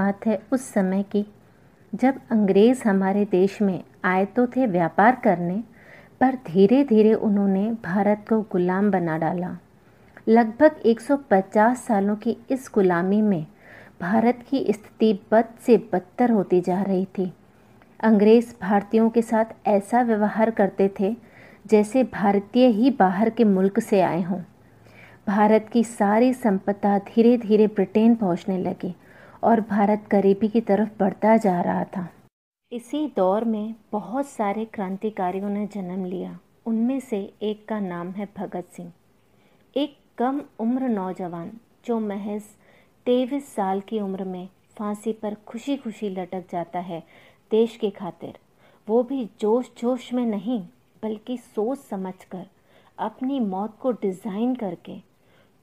बात है उस समय की जब अंग्रेज़ हमारे देश में आए तो थे व्यापार करने पर धीरे धीरे उन्होंने भारत को गुलाम बना डाला लगभग 150 सालों की इस गुलामी में भारत की स्थिति बद से बदतर होती जा रही थी अंग्रेज़ भारतीयों के साथ ऐसा व्यवहार करते थे जैसे भारतीय ही बाहर के मुल्क से आए हों भारत की सारी संपदा धीरे धीरे ब्रिटेन पहुंचने लगी और भारत गरीबी की तरफ बढ़ता जा रहा था इसी दौर में बहुत सारे क्रांतिकारियों ने जन्म लिया उनमें से एक का नाम है भगत सिंह एक कम उम्र नौजवान जो महज तेईस साल की उम्र में फांसी पर खुशी खुशी लटक जाता है देश के खातिर वो भी जोश जोश में नहीं बल्कि सोच समझकर अपनी मौत को डिज़ाइन करके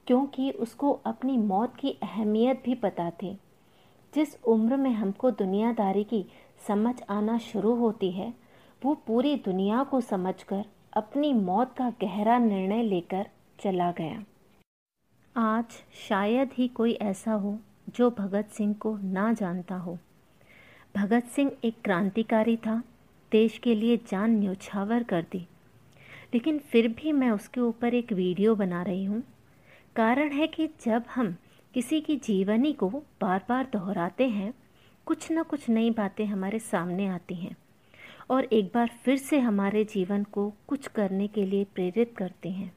क्योंकि उसको अपनी मौत की अहमियत भी पता थी जिस उम्र में हमको दुनियादारी की समझ आना शुरू होती है वो पूरी दुनिया को समझकर अपनी मौत का गहरा निर्णय लेकर चला गया आज शायद ही कोई ऐसा हो जो भगत सिंह को ना जानता हो भगत सिंह एक क्रांतिकारी था देश के लिए जान न्यौछावर कर दी लेकिन फिर भी मैं उसके ऊपर एक वीडियो बना रही हूँ कारण है कि जब हम किसी की जीवनी को बार बार दोहराते हैं कुछ ना कुछ नई बातें हमारे सामने आती हैं और एक बार फिर से हमारे जीवन को कुछ करने के लिए प्रेरित करती हैं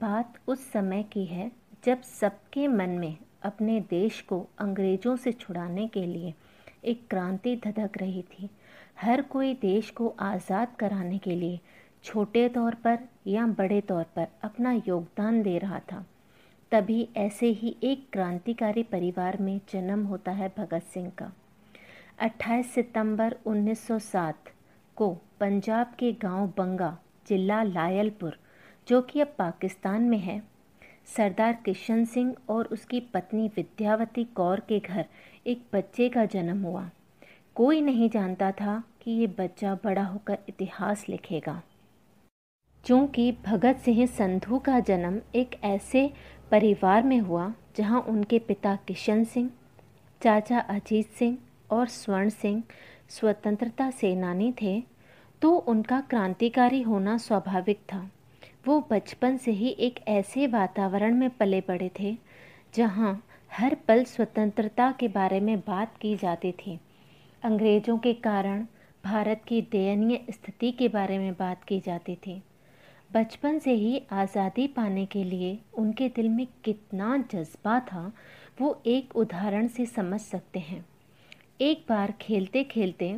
बात उस समय की है जब सबके मन में अपने देश को अंग्रेज़ों से छुड़ाने के लिए एक क्रांति धधक रही थी हर कोई देश को आज़ाद कराने के लिए छोटे तौर पर या बड़े तौर पर अपना योगदान दे रहा था तभी ऐसे ही एक क्रांतिकारी परिवार में जन्म होता है भगत सिंह का 28 सितंबर 1907 को पंजाब के गांव बंगा जिला लायलपुर जो कि अब पाकिस्तान में है सरदार किशन सिंह और उसकी पत्नी विद्यावती कौर के घर एक बच्चे का जन्म हुआ कोई नहीं जानता था कि ये बच्चा बड़ा होकर इतिहास लिखेगा चूँकि भगत सिंह संधू का जन्म एक ऐसे परिवार में हुआ जहां उनके पिता किशन सिंह चाचा अजीत सिंह और स्वर्ण सिंह स्वतंत्रता सेनानी थे तो उनका क्रांतिकारी होना स्वाभाविक था वो बचपन से ही एक ऐसे वातावरण में पले पड़े थे जहां हर पल स्वतंत्रता के बारे में बात की जाती थी अंग्रेज़ों के कारण भारत की दयनीय स्थिति के बारे में बात की जाती थी बचपन से ही आज़ादी पाने के लिए उनके दिल में कितना जज्बा था वो एक उदाहरण से समझ सकते हैं एक बार खेलते खेलते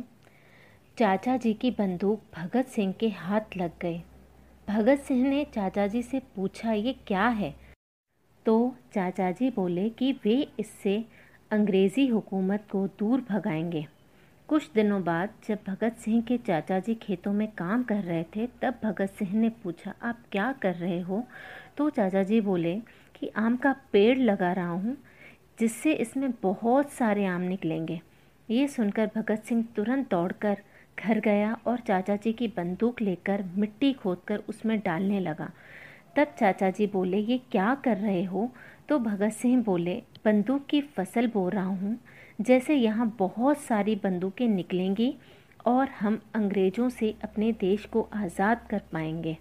चाचा जी की बंदूक भगत सिंह के हाथ लग गए भगत सिंह ने चाचा जी से पूछा ये क्या है तो चाचा जी बोले कि वे इससे अंग्रेज़ी हुकूमत को दूर भगाएंगे कुछ दिनों बाद जब भगत सिंह के चाचा जी खेतों में काम कर रहे थे तब भगत सिंह ने पूछा आप क्या कर रहे हो तो चाचा जी बोले कि आम का पेड़ लगा रहा हूँ जिससे इसमें बहुत सारे आम निकलेंगे ये सुनकर भगत सिंह तुरंत दौड़कर घर गया और चाचा जी की बंदूक लेकर मिट्टी खोदकर उसमें डालने लगा तब चाचा जी बोले ये क्या कर रहे हो तो भगत सिंह बोले बंदूक की फसल बो रहा हूँ जैसे यहाँ बहुत सारी बंदूकें निकलेंगी और हम अंग्रेज़ों से अपने देश को आज़ाद कर पाएंगे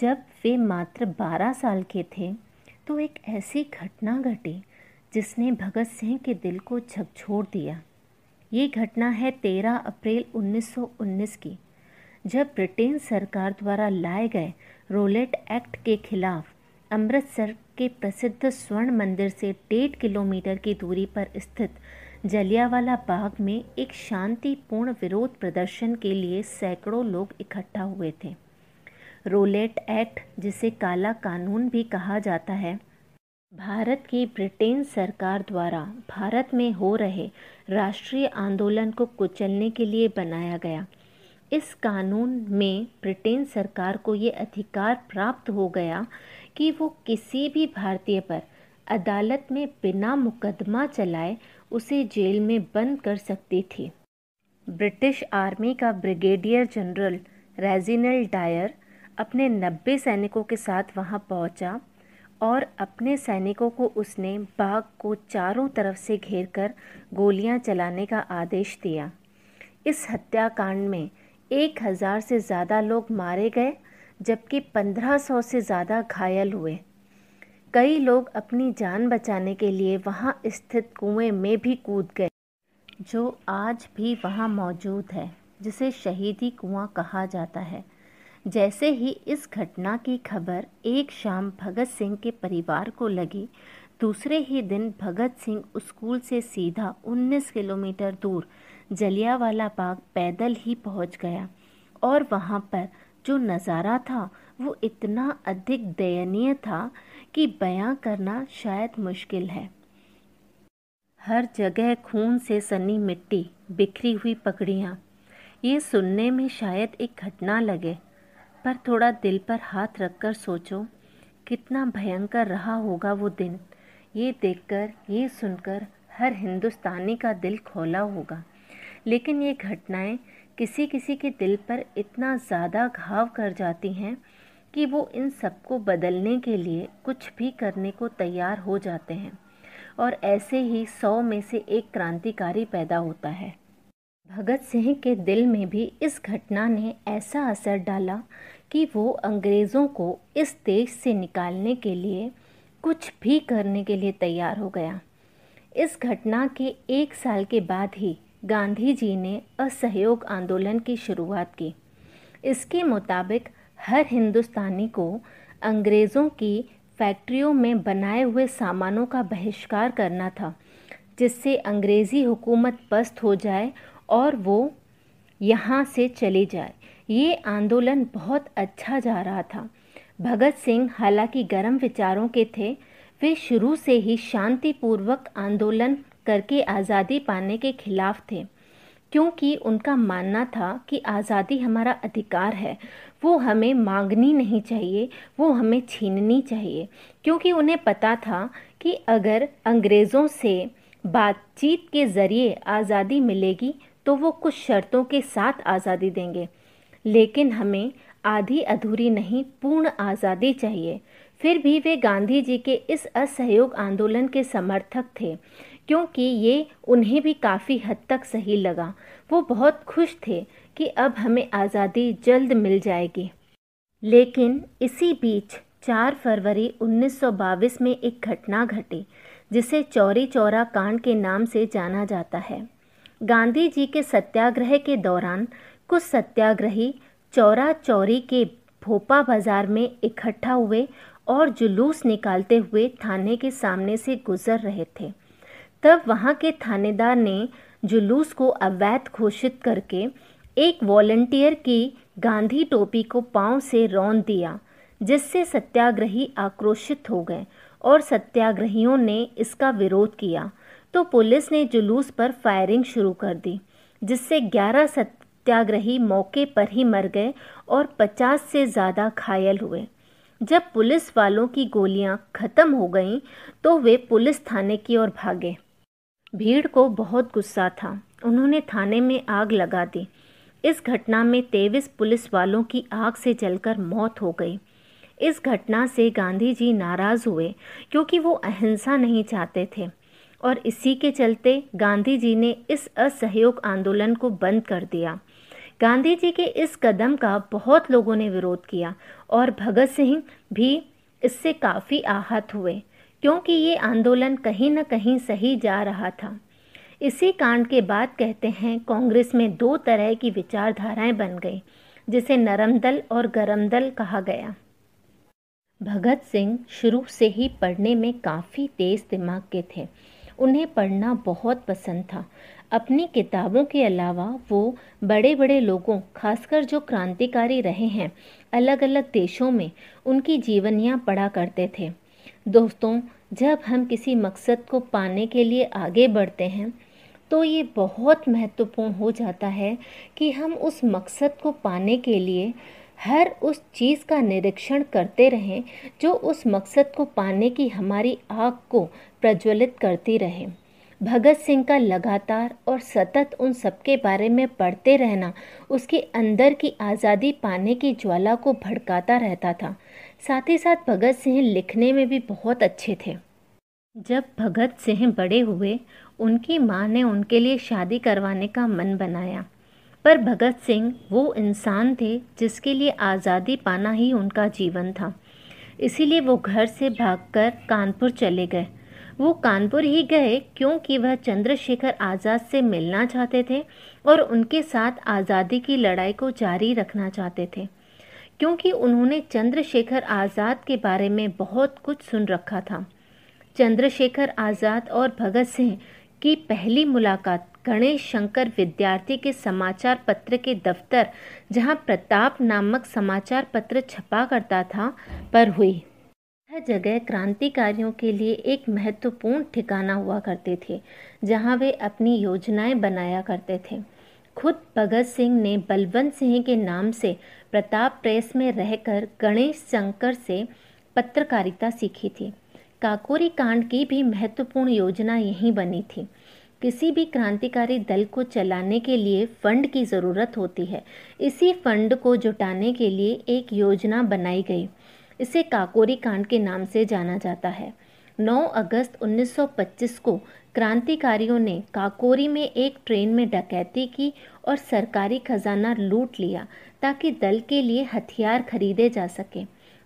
जब वे मात्र 12 साल के थे तो एक ऐसी घटना घटी जिसने भगत सिंह के दिल को झकझोर दिया ये घटना है 13 अप्रैल 1919 की जब ब्रिटेन सरकार द्वारा लाए गए रोलेट एक्ट के खिलाफ अमृतसर के प्रसिद्ध स्वर्ण मंदिर से डेढ़ किलोमीटर की दूरी पर स्थित जलियावाला बाग में एक शांतिपूर्ण विरोध प्रदर्शन के लिए सैकड़ों लोग इकट्ठा हुए थे रोलेट एक्ट जिसे काला कानून भी कहा जाता है भारत की ब्रिटेन सरकार द्वारा भारत में हो रहे राष्ट्रीय आंदोलन को कुचलने के लिए बनाया गया इस कानून में ब्रिटेन सरकार को ये अधिकार प्राप्त हो गया कि वो किसी भी भारतीय पर अदालत में बिना मुकदमा चलाए उसे जेल में बंद कर सकती थी ब्रिटिश आर्मी का ब्रिगेडियर जनरल रेजिनल डायर अपने नब्बे सैनिकों के साथ वहां पहुंचा और अपने सैनिकों को उसने बाग को चारों तरफ से घेर कर गोलियाँ चलाने का आदेश दिया इस हत्याकांड में एक हज़ार से ज़्यादा लोग मारे गए जबकि पंद्रह सौ से ज़्यादा घायल हुए कई लोग अपनी जान बचाने के लिए वहाँ स्थित कुएं में भी कूद गए जो आज भी वहाँ मौजूद है जिसे शहीदी कुआं कहा जाता है जैसे ही इस घटना की खबर एक शाम भगत सिंह के परिवार को लगी दूसरे ही दिन भगत सिंह स्कूल से सीधा 19 किलोमीटर दूर जलियावाला बाग पैदल ही पहुंच गया और वहाँ पर जो नज़ारा था वो इतना अधिक दयनीय था कि बयां करना शायद मुश्किल है हर जगह खून से सनी मिट्टी बिखरी हुई पगड़ियाँ ये सुनने में शायद एक घटना लगे पर थोड़ा दिल पर हाथ रखकर सोचो कितना भयंकर रहा होगा वो दिन ये देखकर ये सुनकर हर हिंदुस्तानी का दिल खोला होगा लेकिन ये घटनाएं किसी किसी के दिल पर इतना ज़्यादा घाव कर जाती हैं कि वो इन सबको बदलने के लिए कुछ भी करने को तैयार हो जाते हैं और ऐसे ही सौ में से एक क्रांतिकारी पैदा होता है भगत सिंह के दिल में भी इस घटना ने ऐसा असर डाला कि वो अंग्रेज़ों को इस देश से निकालने के लिए कुछ भी करने के लिए तैयार हो गया इस घटना के एक साल के बाद ही गांधी जी ने असहयोग आंदोलन की शुरुआत की इसके मुताबिक हर हिंदुस्तानी को अंग्रेज़ों की फैक्ट्रियों में बनाए हुए सामानों का बहिष्कार करना था जिससे अंग्रेज़ी हुकूमत पस्त हो जाए और वो यहाँ से चले जाए ये आंदोलन बहुत अच्छा जा रहा था भगत सिंह हालांकि गर्म विचारों के थे वे शुरू से ही शांतिपूर्वक आंदोलन करके आज़ादी पाने के खिलाफ थे क्योंकि उनका मानना था कि आज़ादी हमारा अधिकार है वो हमें मांगनी नहीं चाहिए वो हमें छीननी चाहिए क्योंकि उन्हें पता था कि अगर अंग्रेज़ों से बातचीत के ज़रिए आज़ादी मिलेगी तो वो कुछ शर्तों के साथ आज़ादी देंगे लेकिन हमें आधी अधूरी नहीं पूर्ण आज़ादी चाहिए फिर भी वे गांधी जी के इस असहयोग आंदोलन के समर्थक थे क्योंकि ये उन्हें भी काफ़ी हद तक सही लगा वो बहुत खुश थे कि अब हमें आज़ादी जल्द मिल जाएगी लेकिन इसी बीच 4 फरवरी उन्नीस में एक घटना घटी जिसे चौरी चौरा कांड के नाम से जाना जाता है गांधी जी के सत्याग्रह के दौरान कुछ सत्याग्रही चौरा चौरी के भोपा बाजार में इकट्ठा हुए और जुलूस निकालते हुए थाने के सामने से गुजर रहे थे तब वहाँ के थानेदार ने जुलूस को अवैध घोषित करके एक वॉलंटियर की गांधी टोपी को पांव से रौन दिया जिससे सत्याग्रही आक्रोशित हो गए और सत्याग्रहियों ने इसका विरोध किया तो पुलिस ने जुलूस पर फायरिंग शुरू कर दी जिससे 11 सत्याग्रही मौके पर ही मर गए और 50 से ज़्यादा घायल हुए जब पुलिस वालों की गोलियां खत्म हो गईं तो वे पुलिस थाने की ओर भागे भीड़ को बहुत गुस्सा था उन्होंने थाने में आग लगा दी इस घटना में तेईस पुलिस वालों की आग से जलकर मौत हो गई इस घटना से गांधी जी नाराज़ हुए क्योंकि वो अहिंसा नहीं चाहते थे और इसी के चलते गांधी जी ने इस असहयोग आंदोलन को बंद कर दिया गांधी जी के इस कदम का बहुत लोगों ने विरोध किया और भगत सिंह भी इससे काफ़ी आहत हुए क्योंकि ये आंदोलन कहीं न कहीं सही जा रहा था इसी कांड के बाद कहते हैं कांग्रेस में दो तरह की विचारधाराएं बन गई जिसे नरम दल और गरम दल कहा गया भगत सिंह शुरू से ही पढ़ने में काफ़ी तेज़ दिमाग के थे उन्हें पढ़ना बहुत पसंद था अपनी किताबों के अलावा वो बड़े बड़े लोगों खासकर जो क्रांतिकारी रहे हैं अलग अलग देशों में उनकी जीवनियाँ पढ़ा करते थे दोस्तों जब हम किसी मकसद को पाने के लिए आगे बढ़ते हैं तो ये बहुत महत्वपूर्ण हो जाता है कि हम उस मकसद को पाने के लिए हर उस चीज़ का निरीक्षण करते रहें जो उस मकसद को पाने की हमारी आग को प्रज्वलित करती रहे भगत सिंह का लगातार और सतत उन सबके बारे में पढ़ते रहना उसके अंदर की आज़ादी पाने की ज्वाला को भड़काता रहता था साथ ही साथ भगत सिंह लिखने में भी बहुत अच्छे थे जब भगत सिंह बड़े हुए उनकी माँ ने उनके लिए शादी करवाने का मन बनाया पर भगत सिंह वो इंसान थे जिसके लिए आज़ादी पाना ही उनका जीवन था इसीलिए वो घर से भागकर कानपुर चले गए वो कानपुर ही गए क्योंकि वह चंद्रशेखर आज़ाद से मिलना चाहते थे और उनके साथ आज़ादी की लड़ाई को जारी रखना चाहते थे क्योंकि उन्होंने चंद्रशेखर आज़ाद के बारे में बहुत कुछ सुन रखा था चंद्रशेखर आज़ाद और भगत सिंह की पहली मुलाकात गणेश शंकर विद्यार्थी के समाचार पत्र के दफ्तर जहां प्रताप नामक समाचार पत्र छपा करता था पर हुई यह जगह क्रांतिकारियों के लिए एक महत्वपूर्ण ठिकाना हुआ करते थे जहां वे अपनी योजनाएं बनाया करते थे खुद भगत सिंह ने बलवंत सिंह के नाम से प्रताप प्रेस में रहकर गणेश शंकर से पत्रकारिता सीखी थी काकोरी कांड की भी महत्वपूर्ण योजना यहीं बनी थी किसी भी क्रांतिकारी दल को चलाने के लिए फंड की ज़रूरत होती है इसी फंड को जुटाने के लिए एक योजना बनाई गई इसे काकोरी कांड के नाम से जाना जाता है 9 अगस्त 1925 को क्रांतिकारियों ने काकोरी में एक ट्रेन में डकैती की और सरकारी खजाना लूट लिया ताकि दल के लिए हथियार खरीदे जा सके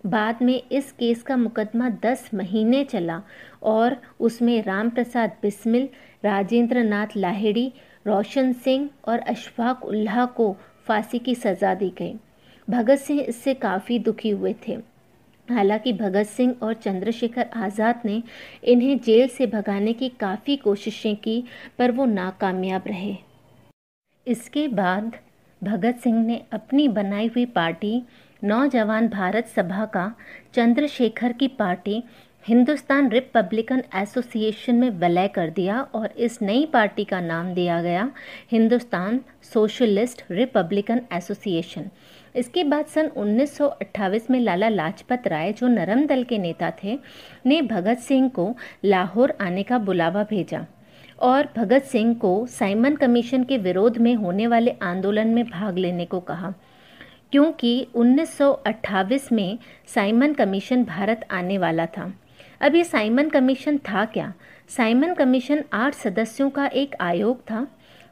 बाद में इस केस का मुकदमा दस महीने चला और उसमें राम प्रसाद बिस्मिल राजेंद्र नाथ लाहिड़ी रोशन सिंह और अशफाक उल्लाह को फांसी की सज़ा दी गई भगत सिंह इससे काफ़ी दुखी हुए थे हालांकि भगत सिंह और चंद्रशेखर आज़ाद ने इन्हें जेल से भगाने की काफ़ी कोशिशें की पर वो नाकामयाब रहे इसके बाद भगत सिंह ने अपनी बनाई हुई पार्टी नौजवान भारत सभा का चंद्रशेखर की पार्टी हिंदुस्तान रिपब्लिकन एसोसिएशन में विलय कर दिया और इस नई पार्टी का नाम दिया गया हिंदुस्तान सोशलिस्ट रिपब्लिकन एसोसिएशन इसके बाद सन 1928 में लाला लाजपत राय जो नरम दल के नेता थे ने भगत सिंह को लाहौर आने का बुलावा भेजा और भगत सिंह को साइमन कमीशन के विरोध में होने वाले आंदोलन में भाग लेने को कहा क्योंकि 1928 में साइमन कमीशन भारत आने वाला था अब ये साइमन कमीशन था क्या साइमन कमीशन आठ सदस्यों का एक आयोग था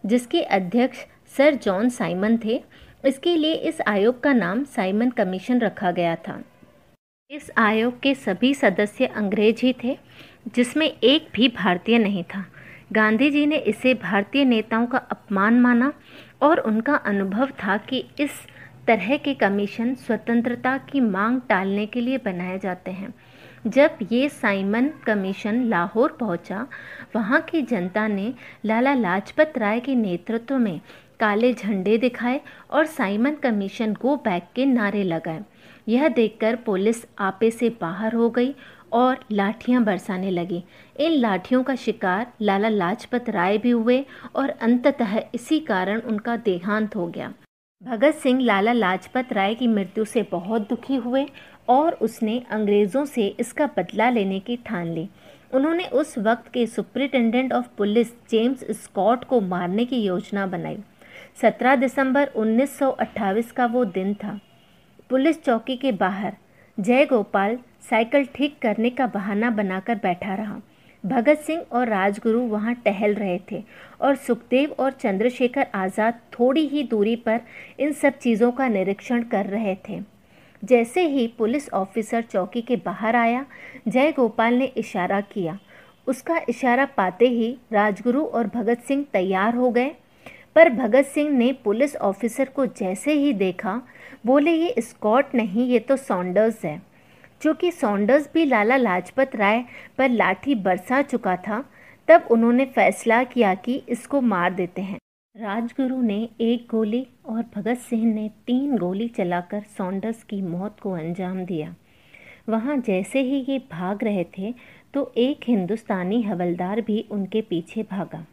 जिसके अध्यक्ष सर जॉन साइमन थे इसके लिए इस आयोग का नाम साइमन कमीशन रखा गया था इस आयोग के सभी सदस्य अंग्रेज ही थे जिसमें एक भी भारतीय नहीं था गांधी जी ने इसे भारतीय नेताओं का अपमान माना और उनका अनुभव था कि इस तरह के कमीशन स्वतंत्रता की मांग टालने के लिए बनाए जाते हैं जब ये साइमन कमीशन लाहौर पहुंचा वहां की जनता ने लाला लाजपत राय के नेतृत्व में काले झंडे दिखाए और साइमन कमीशन गो बैक के नारे लगाए यह देखकर पुलिस आपे से बाहर हो गई और लाठियां बरसाने लगी इन लाठियों का शिकार लाला लाजपत राय भी हुए और अंततः इसी कारण उनका देहांत हो गया भगत सिंह लाला लाजपत राय की मृत्यु से बहुत दुखी हुए और उसने अंग्रेज़ों से इसका बदला लेने की ठान ली उन्होंने उस वक्त के superintendent of police James Scott को मारने की योजना बनाई 17 दिसंबर 1928 का वो दिन था पुलिस चौकी के बाहर जय गोपाल साइकिल ठीक करने का बहाना बनाकर बैठा रहा भगत सिंह और राजगुरु वहां टहल रहे थे और सुखदेव और चंद्रशेखर आज़ाद थोड़ी ही दूरी पर इन सब चीज़ों का निरीक्षण कर रहे थे जैसे ही पुलिस ऑफिसर चौकी के बाहर आया जय गोपाल ने इशारा किया उसका इशारा पाते ही राजगुरु और भगत सिंह तैयार हो गए पर भगत सिंह ने पुलिस ऑफिसर को जैसे ही देखा बोले ये स्कॉट नहीं ये तो सॉन्डर्स है चूँकि सॉन्डर्स भी लाला लाजपत राय पर लाठी बरसा चुका था तब उन्होंने फैसला किया कि इसको मार देते हैं राजगुरु ने एक गोली और भगत सिंह ने तीन गोली चलाकर सॉन्डर्स की मौत को अंजाम दिया वहाँ जैसे ही ये भाग रहे थे तो एक हिंदुस्तानी हवलदार भी उनके पीछे भागा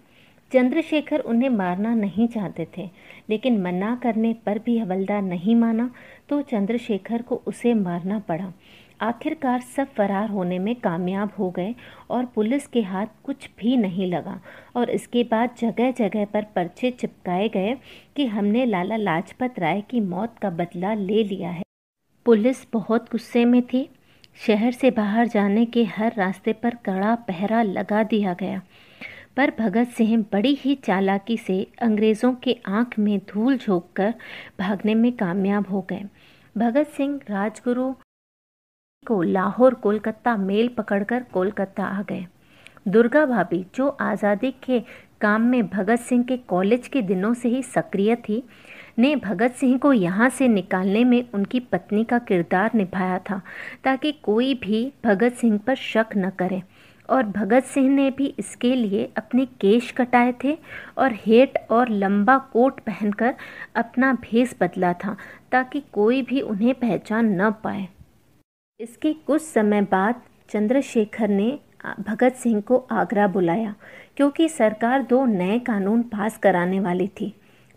चंद्रशेखर उन्हें मारना नहीं चाहते थे लेकिन मना करने पर भी हवलदार नहीं माना तो चंद्रशेखर को उसे मारना पड़ा आखिरकार सब फरार होने में कामयाब हो गए और पुलिस के हाथ कुछ भी नहीं लगा और इसके बाद जगह जगह पर पर्चे चिपकाए गए कि हमने लाला लाजपत राय की मौत का बदला ले लिया है पुलिस बहुत गुस्से में थी शहर से बाहर जाने के हर रास्ते पर कड़ा पहरा लगा दिया गया पर भगत सिंह बड़ी ही चालाकी से अंग्रेज़ों के आंख में धूल झोंक कर भागने में कामयाब हो गए भगत सिंह राजगुरु को लाहौर कोलकाता मेल पकड़कर कोलकाता आ गए दुर्गा भाभी जो आज़ादी के काम में भगत सिंह के कॉलेज के दिनों से ही सक्रिय थी ने भगत सिंह को यहाँ से निकालने में उनकी पत्नी का किरदार निभाया था ताकि कोई भी भगत सिंह पर शक न करे और भगत सिंह ने भी इसके लिए अपने केश कटाए थे और हेट और लंबा कोट पहनकर अपना भेस बदला था ताकि कोई भी उन्हें पहचान न पाए इसके कुछ समय बाद चंद्रशेखर ने भगत सिंह को आगरा बुलाया क्योंकि सरकार दो नए कानून पास कराने वाली थी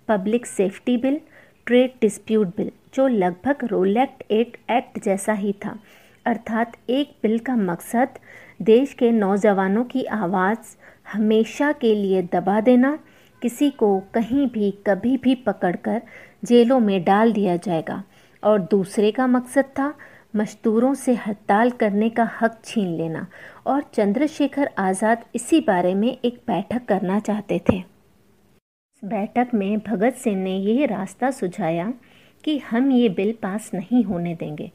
public safety bill trade dispute bill जो लगभग रोलैक्ट एक्ट एक्ट जैसा ही था अर्थात एक बिल का मकसद देश के नौजवानों की आवाज़ हमेशा के लिए दबा देना किसी को कहीं भी कभी भी पकड़कर जेलों में डाल दिया जाएगा और दूसरे का मकसद था मजदूरों से हड़ताल करने का हक छीन लेना और चंद्रशेखर आज़ाद इसी बारे में एक बैठक करना चाहते थे इस बैठक में भगत सिंह ने यह रास्ता सुझाया कि हम ये बिल पास नहीं होने देंगे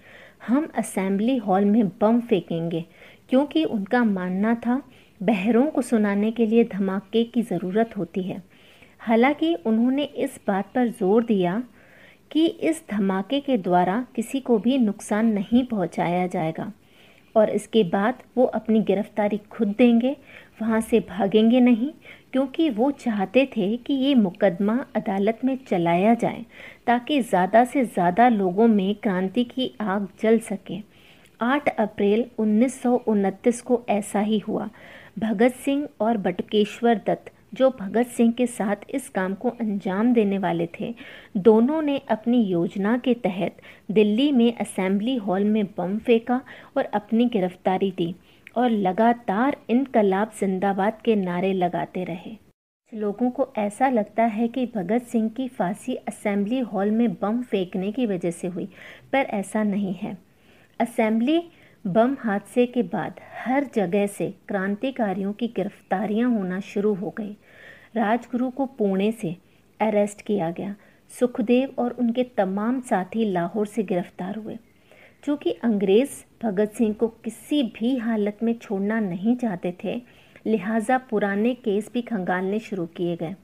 हम असेंबली हॉल में बम फेंकेंगे क्योंकि उनका मानना था बहरों को सुनाने के लिए धमाके की ज़रूरत होती है हालांकि उन्होंने इस बात पर जोर दिया कि इस धमाके के द्वारा किसी को भी नुकसान नहीं पहुंचाया जाएगा और इसके बाद वो अपनी गिरफ्तारी खुद देंगे वहाँ से भागेंगे नहीं क्योंकि वो चाहते थे कि ये मुकदमा अदालत में चलाया जाए ताकि ज़्यादा से ज़्यादा लोगों में क्रांति की आग जल सके 8 अप्रैल उन्नीस को ऐसा ही हुआ भगत सिंह और बटकेश्वर दत्त जो भगत सिंह के साथ इस काम को अंजाम देने वाले थे दोनों ने अपनी योजना के तहत दिल्ली में असेंबली हॉल में बम फेंका और अपनी गिरफ्तारी दी और लगातार इनकलाब जिंदाबाद के नारे लगाते रहे लोगों को ऐसा लगता है कि भगत सिंह की फांसी असेंबली हॉल में बम फेंकने की वजह से हुई पर ऐसा नहीं है असेंबली बम हादसे के बाद हर जगह से क्रांतिकारियों की गिरफ्तारियां होना शुरू हो गई राजगुरु को पुणे से अरेस्ट किया गया सुखदेव और उनके तमाम साथी लाहौर से गिरफ्तार हुए चूँकि अंग्रेज़ भगत सिंह को किसी भी हालत में छोड़ना नहीं चाहते थे लिहाजा पुराने केस भी खंगालने शुरू किए गए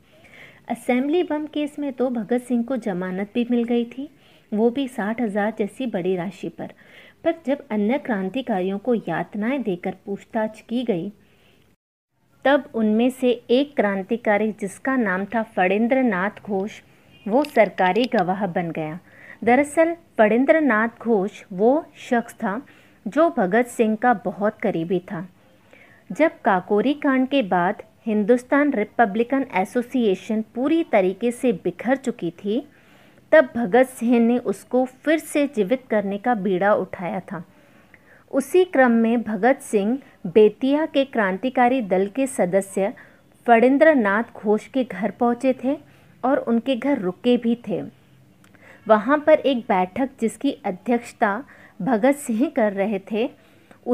असेंबली बम केस में तो भगत सिंह को जमानत भी मिल गई थी वो भी साठ हजार जैसी बड़ी राशि पर पर जब अन्य क्रांतिकारियों को यातनाएं देकर पूछताछ की गई तब उनमें से एक क्रांतिकारी जिसका नाम था फणेंद्र नाथ घोष वो सरकारी गवाह बन गया दरअसल फणेंद्र नाथ घोष वो शख्स था जो भगत सिंह का बहुत करीबी था जब काकोरी कांड के बाद हिंदुस्तान रिपब्लिकन एसोसिएशन पूरी तरीके से बिखर चुकी थी तब भगत सिंह ने उसको फिर से जीवित करने का बीड़ा उठाया था उसी क्रम में भगत सिंह बेतिया के क्रांतिकारी दल के सदस्य नाथ घोष के घर पहुँचे थे और उनके घर रुके भी थे वहाँ पर एक बैठक जिसकी अध्यक्षता भगत सिंह कर रहे थे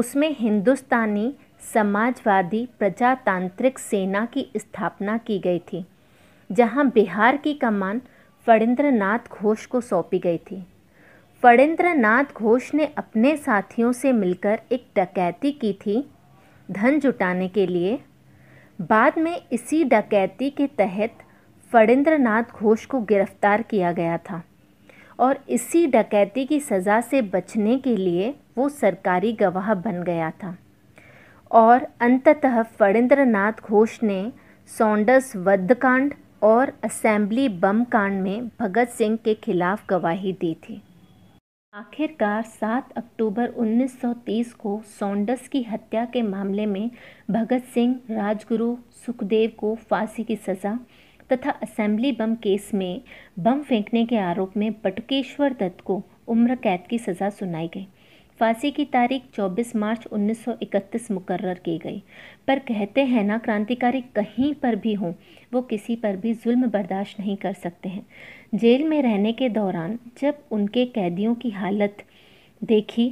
उसमें हिंदुस्तानी समाजवादी प्रजातांत्रिक सेना की स्थापना की गई थी जहाँ बिहार की कमान फणेन्द्रनाथ घोष को सौंपी गई थी नाथ घोष ने अपने साथियों से मिलकर एक डकैती की थी धन जुटाने के लिए बाद में इसी डकैती के तहत नाथ घोष को गिरफ्तार किया गया था और इसी डकैती की सज़ा से बचने के लिए वो सरकारी गवाह बन गया था और अंततः नाथ घोष ने सौंडस वध कांड और असेंबली बम कांड में भगत सिंह के खिलाफ गवाही दी थी आखिरकार 7 अक्टूबर 1930 को सोंडस की हत्या के मामले में भगत सिंह राजगुरु सुखदेव को फांसी की सज़ा तथा असेंबली बम केस में बम फेंकने के आरोप में बटुकेश्वर दत्त को उम्र कैद की सज़ा सुनाई गई फांसी की तारीख 24 मार्च 1931 मुकर्र की गई पर कहते हैं ना क्रांतिकारी कहीं पर भी हों वो किसी पर भी जुल्म बर्दाश्त नहीं कर सकते हैं जेल में रहने के दौरान जब उनके कैदियों की हालत देखी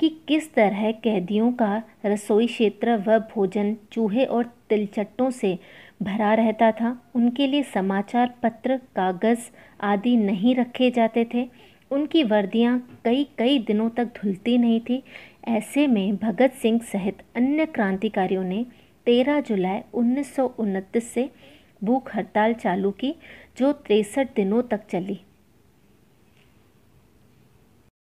कि किस तरह कैदियों का रसोई क्षेत्र व भोजन चूहे और तिलचट्टों से भरा रहता था उनके लिए समाचार पत्र कागज़ आदि नहीं रखे जाते थे उनकी वर्दियाँ कई कई दिनों तक धुलती नहीं थी ऐसे में भगत सिंह सहित अन्य क्रांतिकारियों ने 13 जुलाई उन्नीस से भूख हड़ताल चालू की जो तिरसठ दिनों तक चली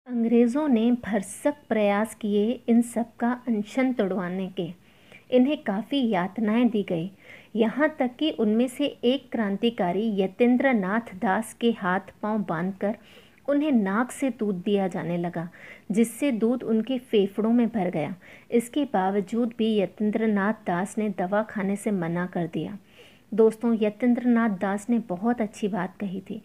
अंग्रेज़ों ने भरसक प्रयास किए इन सब का अनशन तोड़वाने के इन्हें काफ़ी यातनाएं दी गई यहाँ तक कि उनमें से एक क्रांतिकारी यतेंद्र नाथ दास के हाथ पांव बांधकर उन्हें नाक से दूध दिया जाने लगा जिससे दूध उनके फेफड़ों में भर गया इसके बावजूद भी यतेंद्रनाथ दास ने दवा खाने से मना कर दिया दोस्तों यतेंद्रनाथ दास ने बहुत अच्छी बात कही थी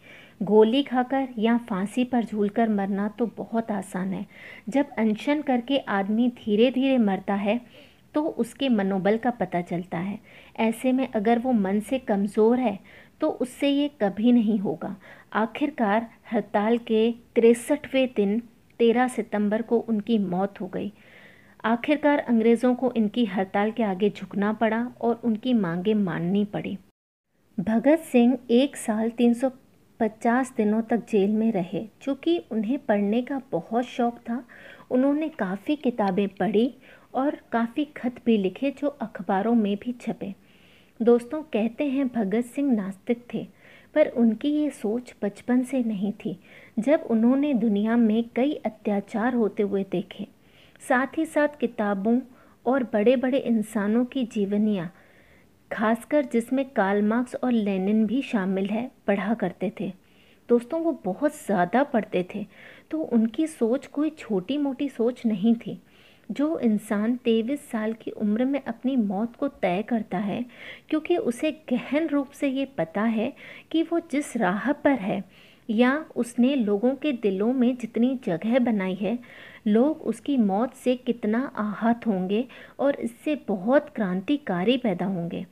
गोली खाकर या फांसी पर झूलकर मरना तो बहुत आसान है जब अनशन करके आदमी धीरे धीरे मरता है तो उसके मनोबल का पता चलता है ऐसे में अगर वो मन से कमज़ोर है तो उससे ये कभी नहीं होगा आखिरकार हड़ताल के तिरसठवें दिन तेरह सितंबर को उनकी मौत हो गई आखिरकार अंग्रेज़ों को इनकी हड़ताल के आगे झुकना पड़ा और उनकी मांगें माननी पड़ी भगत सिंह एक साल 350 दिनों तक जेल में रहे चूँकि उन्हें पढ़ने का बहुत शौक़ था उन्होंने काफ़ी किताबें पढ़ी और काफ़ी खत भी लिखे जो अखबारों में भी छपे दोस्तों कहते हैं भगत सिंह नास्तिक थे पर उनकी ये सोच बचपन से नहीं थी जब उन्होंने दुनिया में कई अत्याचार होते हुए देखे साथ ही साथ किताबों और बड़े बड़े इंसानों की जीवनियाँ खासकर जिसमें काल मार्क्स और लेनिन भी शामिल है पढ़ा करते थे दोस्तों वो बहुत ज़्यादा पढ़ते थे तो उनकी सोच कोई छोटी मोटी सोच नहीं थी जो इंसान तेईस साल की उम्र में अपनी मौत को तय करता है क्योंकि उसे गहन रूप से ये पता है कि वो जिस राह पर है या उसने लोगों के दिलों में जितनी जगह बनाई है लोग उसकी मौत से कितना आहत होंगे और इससे बहुत क्रांतिकारी पैदा होंगे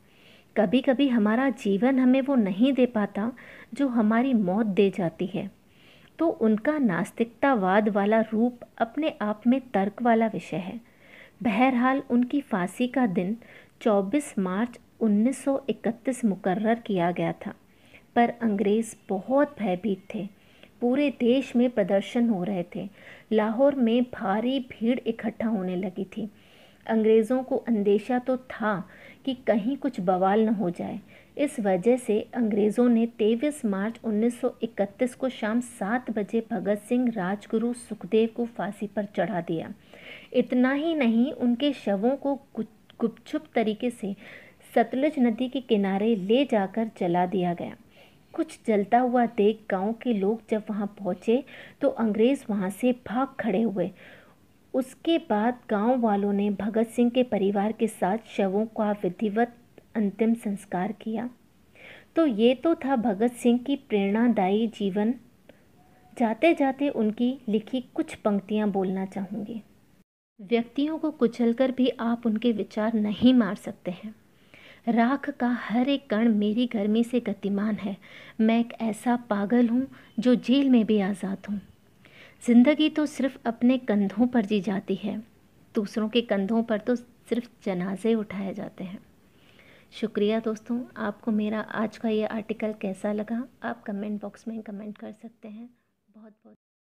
कभी कभी हमारा जीवन हमें वो नहीं दे पाता जो हमारी मौत दे जाती है तो उनका नास्तिकतावाद वाला रूप अपने आप में तर्क वाला विषय है बहरहाल उनकी फांसी का दिन 24 मार्च 1931 मुकर्र किया गया था पर अंग्रेज़ बहुत भयभीत थे पूरे देश में प्रदर्शन हो रहे थे लाहौर में भारी भीड़ इकट्ठा होने लगी थी अंग्रेज़ों को अंदेशा तो था कि कहीं कुछ बवाल न हो जाए इस वजह से अंग्रेज़ों ने 23 मार्च 1931 को शाम सात बजे भगत सिंह राजगुरु सुखदेव को फांसी पर चढ़ा दिया इतना ही नहीं उनके शवों को गुपचुप तरीके से सतलुज नदी के किनारे ले जाकर जला दिया गया कुछ जलता हुआ देख गांव के लोग जब वहां पहुंचे तो अंग्रेज़ वहां से भाग खड़े हुए उसके बाद गांव वालों ने भगत सिंह के परिवार के साथ शवों का विधिवत अंतिम संस्कार किया तो ये तो था भगत सिंह की प्रेरणादायी जीवन जाते जाते उनकी लिखी कुछ पंक्तियाँ बोलना चाहूँगी व्यक्तियों को कुचलकर भी आप उनके विचार नहीं मार सकते हैं राख का हर एक कण मेरी गर्मी से गतिमान है मैं एक ऐसा पागल हूँ जो जेल में भी आज़ाद हूँ जिंदगी तो सिर्फ अपने कंधों पर जी जाती है दूसरों के कंधों पर तो सिर्फ जनाजे उठाए जाते हैं शुक्रिया दोस्तों आपको मेरा आज का ये आर्टिकल कैसा लगा आप कमेंट बॉक्स में कमेंट कर सकते हैं बहुत बहुत